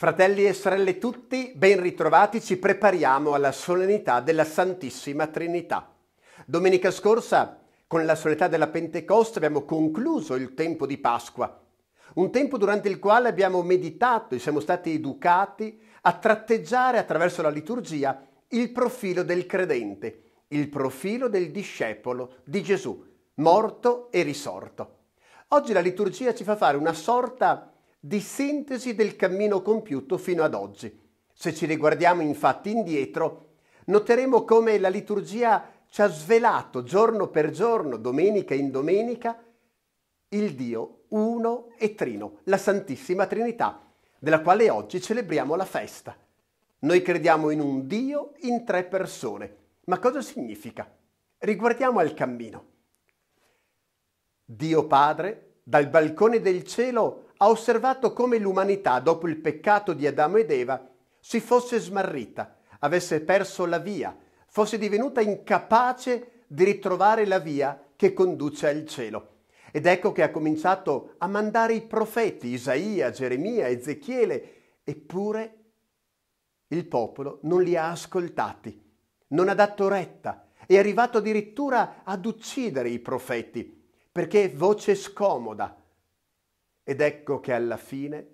Fratelli e sorelle tutti, ben ritrovati, ci prepariamo alla solennità della Santissima Trinità. Domenica scorsa, con la solennità della Pentecoste, abbiamo concluso il tempo di Pasqua, un tempo durante il quale abbiamo meditato e siamo stati educati a tratteggiare attraverso la liturgia il profilo del credente, il profilo del discepolo di Gesù, morto e risorto. Oggi la liturgia ci fa fare una sorta di di sintesi del cammino compiuto fino ad oggi. Se ci riguardiamo infatti indietro, noteremo come la liturgia ci ha svelato giorno per giorno, domenica in domenica, il Dio uno e trino, la Santissima Trinità, della quale oggi celebriamo la festa. Noi crediamo in un Dio in tre persone. Ma cosa significa? Riguardiamo al cammino. Dio Padre, dal balcone del cielo, ha osservato come l'umanità, dopo il peccato di Adamo ed Eva, si fosse smarrita, avesse perso la via, fosse divenuta incapace di ritrovare la via che conduce al cielo. Ed ecco che ha cominciato a mandare i profeti, Isaia, Geremia, Ezechiele, eppure il popolo non li ha ascoltati, non ha dato retta, è arrivato addirittura ad uccidere i profeti, perché voce scomoda, ed ecco che alla fine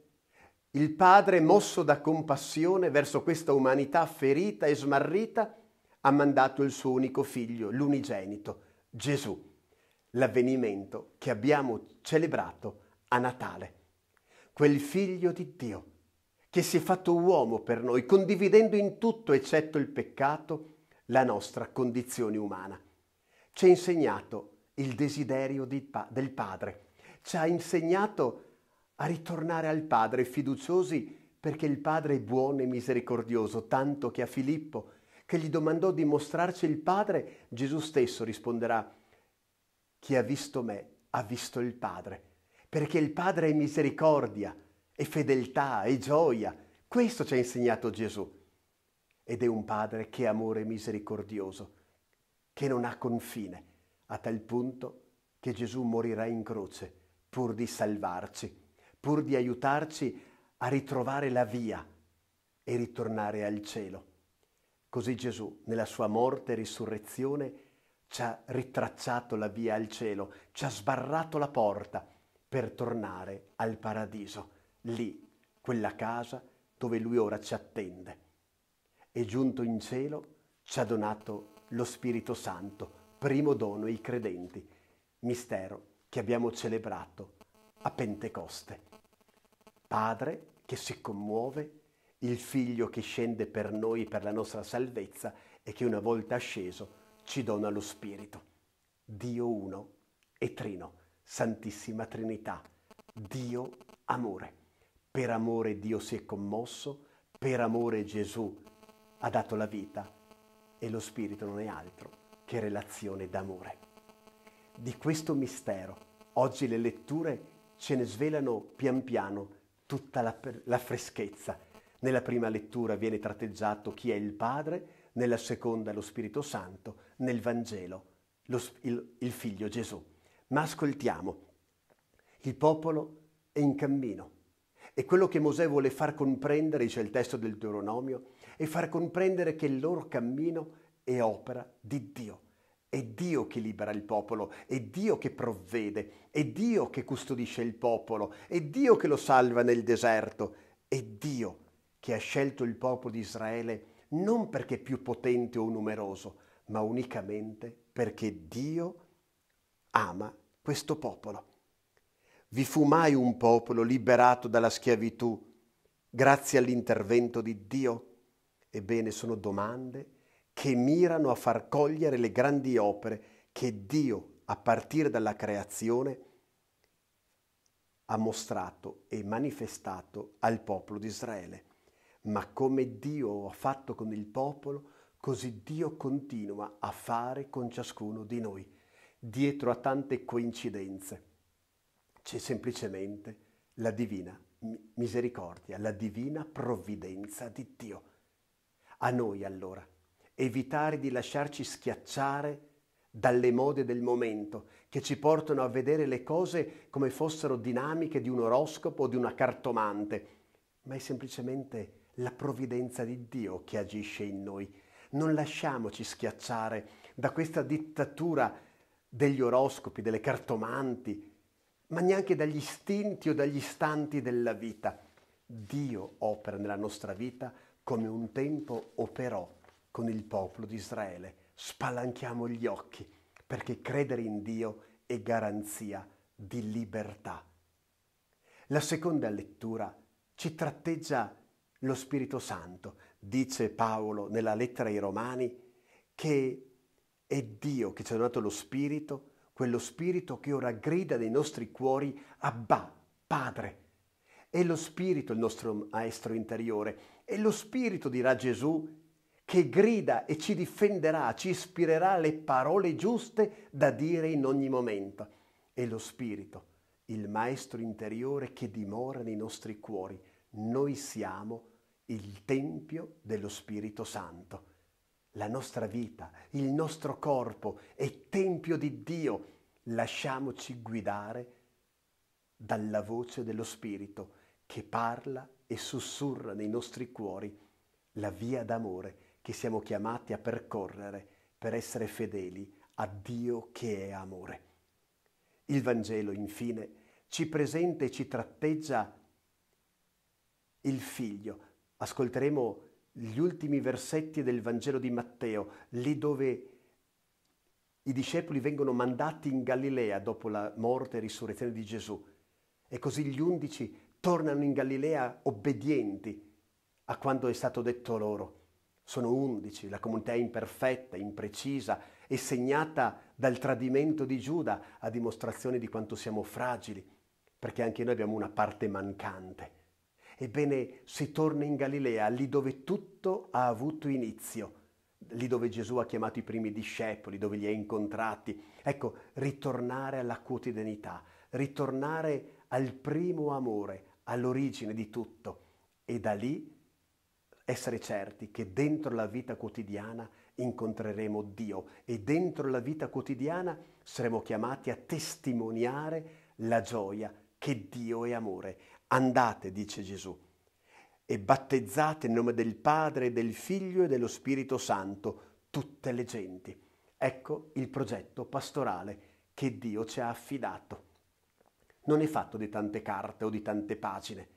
il Padre, mosso da compassione verso questa umanità ferita e smarrita, ha mandato il suo unico figlio, l'unigenito, Gesù, l'avvenimento che abbiamo celebrato a Natale. Quel figlio di Dio che si è fatto uomo per noi, condividendo in tutto, eccetto il peccato, la nostra condizione umana. Ci ha insegnato il desiderio pa- del Padre, ci ha insegnato a ritornare al Padre fiduciosi perché il Padre è buono e misericordioso, tanto che a Filippo, che gli domandò di mostrarci il Padre, Gesù stesso risponderà, chi ha visto me ha visto il Padre, perché il Padre è misericordia, è fedeltà, è gioia. Questo ci ha insegnato Gesù. Ed è un Padre che è amore misericordioso, che non ha confine, a tal punto che Gesù morirà in croce pur di salvarci pur di aiutarci a ritrovare la via e ritornare al cielo. Così Gesù, nella sua morte e risurrezione, ci ha ritracciato la via al cielo, ci ha sbarrato la porta per tornare al paradiso, lì, quella casa dove lui ora ci attende. E giunto in cielo ci ha donato lo Spirito Santo, primo dono ai credenti, mistero che abbiamo celebrato a Pentecoste. Padre che si commuove, il Figlio che scende per noi, per la nostra salvezza e che una volta asceso ci dona lo Spirito. Dio uno e trino, Santissima Trinità, Dio amore. Per amore Dio si è commosso, per amore Gesù ha dato la vita e lo Spirito non è altro che relazione d'amore. Di questo mistero oggi le letture ce ne svelano pian piano tutta la, la freschezza. Nella prima lettura viene tratteggiato chi è il Padre, nella seconda lo Spirito Santo, nel Vangelo lo, il, il Figlio Gesù. Ma ascoltiamo, il popolo è in cammino. E quello che Mosè vuole far comprendere, dice il testo del Deuteronomio, è far comprendere che il loro cammino è opera di Dio. È Dio che libera il popolo, è Dio che provvede, è Dio che custodisce il popolo, è Dio che lo salva nel deserto, è Dio che ha scelto il popolo di Israele non perché è più potente o numeroso, ma unicamente perché Dio ama questo popolo. Vi fu mai un popolo liberato dalla schiavitù grazie all'intervento di Dio? Ebbene, sono domande che mirano a far cogliere le grandi opere che Dio, a partire dalla creazione, ha mostrato e manifestato al popolo di Israele. Ma come Dio ha fatto con il popolo, così Dio continua a fare con ciascuno di noi. Dietro a tante coincidenze c'è semplicemente la divina misericordia, la divina provvidenza di Dio. A noi allora evitare di lasciarci schiacciare dalle mode del momento, che ci portano a vedere le cose come fossero dinamiche di un oroscopo o di una cartomante, ma è semplicemente la provvidenza di Dio che agisce in noi. Non lasciamoci schiacciare da questa dittatura degli oroscopi, delle cartomanti, ma neanche dagli istinti o dagli istanti della vita. Dio opera nella nostra vita come un tempo operò con il popolo di Israele. Spalanchiamo gli occhi perché credere in Dio è garanzia di libertà. La seconda lettura ci tratteggia lo Spirito Santo. Dice Paolo nella lettera ai Romani che è Dio che ci ha donato lo Spirito, quello Spirito che ora grida nei nostri cuori Abba, Padre. È lo Spirito il nostro Maestro interiore, è lo Spirito, dirà Gesù, che grida e ci difenderà, ci ispirerà le parole giuste da dire in ogni momento. E lo Spirito, il Maestro interiore che dimora nei nostri cuori. Noi siamo il Tempio dello Spirito Santo. La nostra vita, il nostro corpo è Tempio di Dio. Lasciamoci guidare dalla voce dello Spirito che parla e sussurra nei nostri cuori la via d'amore che siamo chiamati a percorrere per essere fedeli a Dio che è amore. Il Vangelo, infine, ci presenta e ci tratteggia il Figlio. Ascolteremo gli ultimi versetti del Vangelo di Matteo, lì dove i discepoli vengono mandati in Galilea dopo la morte e risurrezione di Gesù. E così gli undici tornano in Galilea obbedienti a quanto è stato detto loro. Sono undici, la comunità è imperfetta, imprecisa e segnata dal tradimento di Giuda a dimostrazione di quanto siamo fragili, perché anche noi abbiamo una parte mancante. Ebbene, si torna in Galilea, lì dove tutto ha avuto inizio, lì dove Gesù ha chiamato i primi discepoli, dove li ha incontrati. Ecco, ritornare alla quotidianità, ritornare al primo amore, all'origine di tutto e da lì essere certi che dentro la vita quotidiana incontreremo Dio e dentro la vita quotidiana saremo chiamati a testimoniare la gioia che Dio è amore. Andate, dice Gesù, e battezzate in nome del Padre, del Figlio e dello Spirito Santo tutte le genti. Ecco il progetto pastorale che Dio ci ha affidato. Non è fatto di tante carte o di tante pagine,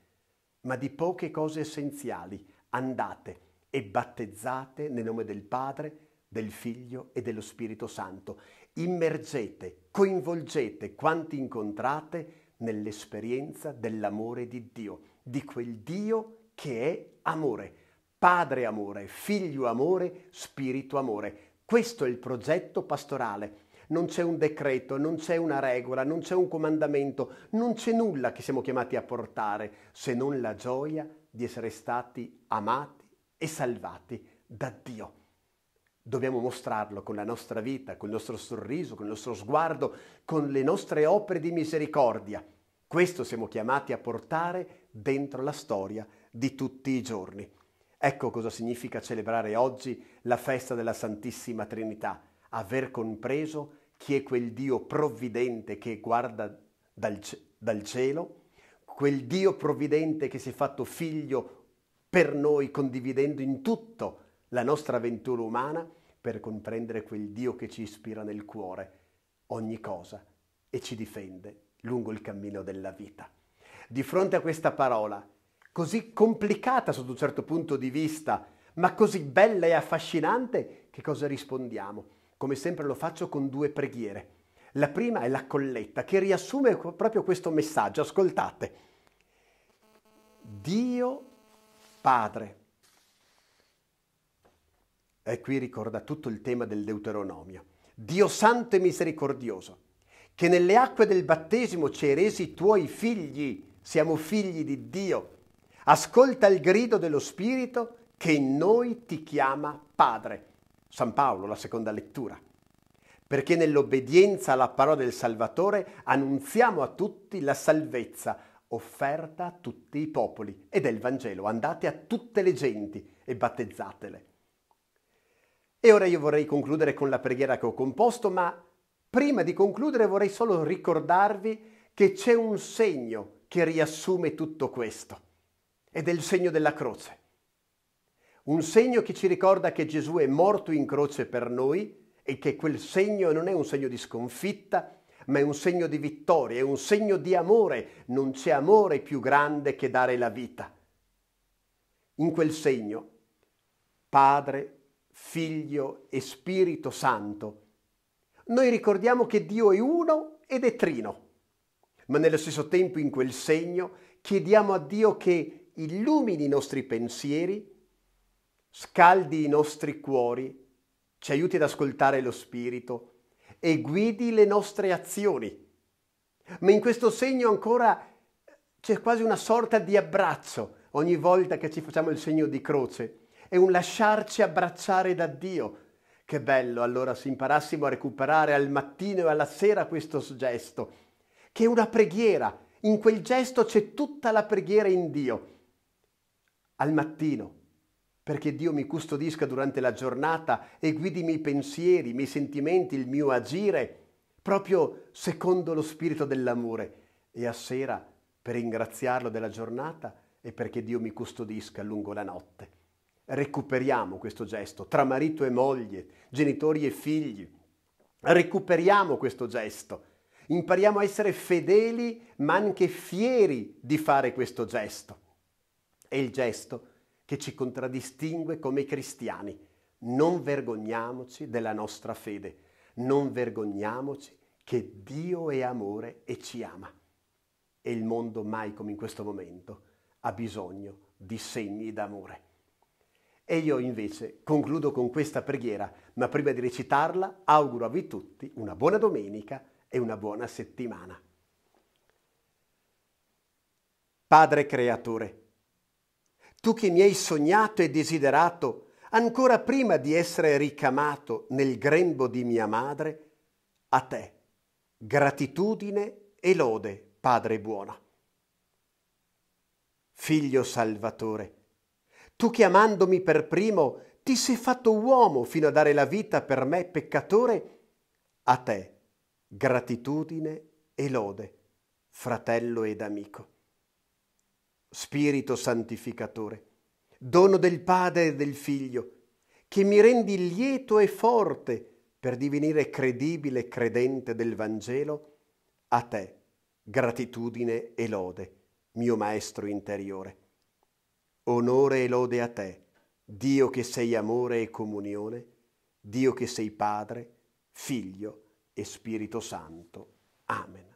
ma di poche cose essenziali andate e battezzate nel nome del Padre, del Figlio e dello Spirito Santo. Immergete, coinvolgete quanti incontrate nell'esperienza dell'amore di Dio, di quel Dio che è amore, Padre amore, Figlio amore, Spirito amore. Questo è il progetto pastorale. Non c'è un decreto, non c'è una regola, non c'è un comandamento, non c'è nulla che siamo chiamati a portare se non la gioia di essere stati amati e salvati da Dio. Dobbiamo mostrarlo con la nostra vita, col nostro sorriso, con il nostro sguardo, con le nostre opere di misericordia. Questo siamo chiamati a portare dentro la storia di tutti i giorni. Ecco cosa significa celebrare oggi la festa della Santissima Trinità, aver compreso chi è quel Dio provvidente che guarda dal, dal cielo quel Dio provvidente che si è fatto figlio per noi, condividendo in tutto la nostra avventura umana, per comprendere quel Dio che ci ispira nel cuore ogni cosa e ci difende lungo il cammino della vita. Di fronte a questa parola, così complicata sotto un certo punto di vista, ma così bella e affascinante, che cosa rispondiamo? Come sempre lo faccio con due preghiere. La prima è la colletta che riassume proprio questo messaggio, ascoltate. Dio Padre. E qui ricorda tutto il tema del Deuteronomio. Dio santo e misericordioso, che nelle acque del battesimo ci hai resi tuoi figli, siamo figli di Dio. Ascolta il grido dello Spirito che in noi ti chiama Padre. San Paolo, la seconda lettura. Perché nell'obbedienza alla parola del Salvatore annunziamo a tutti la salvezza offerta a tutti i popoli. Ed è il Vangelo, andate a tutte le genti e battezzatele. E ora io vorrei concludere con la preghiera che ho composto, ma prima di concludere vorrei solo ricordarvi che c'è un segno che riassume tutto questo, ed è il segno della croce. Un segno che ci ricorda che Gesù è morto in croce per noi e che quel segno non è un segno di sconfitta, ma è un segno di vittoria, è un segno di amore. Non c'è amore più grande che dare la vita. In quel segno, Padre, Figlio e Spirito Santo, noi ricordiamo che Dio è uno ed è trino, ma nello stesso tempo in quel segno chiediamo a Dio che illumini i nostri pensieri, scaldi i nostri cuori, ci aiuti ad ascoltare lo Spirito, e guidi le nostre azioni. Ma in questo segno ancora eh, c'è quasi una sorta di abbraccio ogni volta che ci facciamo il segno di croce. È un lasciarci abbracciare da Dio. Che bello allora se imparassimo a recuperare al mattino e alla sera questo gesto, che è una preghiera. In quel gesto c'è tutta la preghiera in Dio. Al mattino perché Dio mi custodisca durante la giornata e guidi i miei pensieri, i miei sentimenti, il mio agire, proprio secondo lo spirito dell'amore. E a sera, per ringraziarlo della giornata e perché Dio mi custodisca lungo la notte. Recuperiamo questo gesto tra marito e moglie, genitori e figli. Recuperiamo questo gesto. Impariamo a essere fedeli ma anche fieri di fare questo gesto. E il gesto che ci contraddistingue come cristiani. Non vergogniamoci della nostra fede, non vergogniamoci che Dio è amore e ci ama. E il mondo mai come in questo momento ha bisogno di segni d'amore. E io invece concludo con questa preghiera, ma prima di recitarla auguro a voi tutti una buona domenica e una buona settimana. Padre Creatore, tu che mi hai sognato e desiderato ancora prima di essere ricamato nel grembo di mia madre, a te gratitudine e lode, Padre buono. Figlio Salvatore, tu che amandomi per primo ti sei fatto uomo fino a dare la vita per me peccatore, a te gratitudine e lode, fratello ed amico. Spirito santificatore, dono del Padre e del Figlio, che mi rendi lieto e forte per divenire credibile e credente del Vangelo, a te gratitudine e lode, mio Maestro interiore. Onore e lode a te, Dio che sei amore e comunione, Dio che sei Padre, Figlio e Spirito Santo. Amen.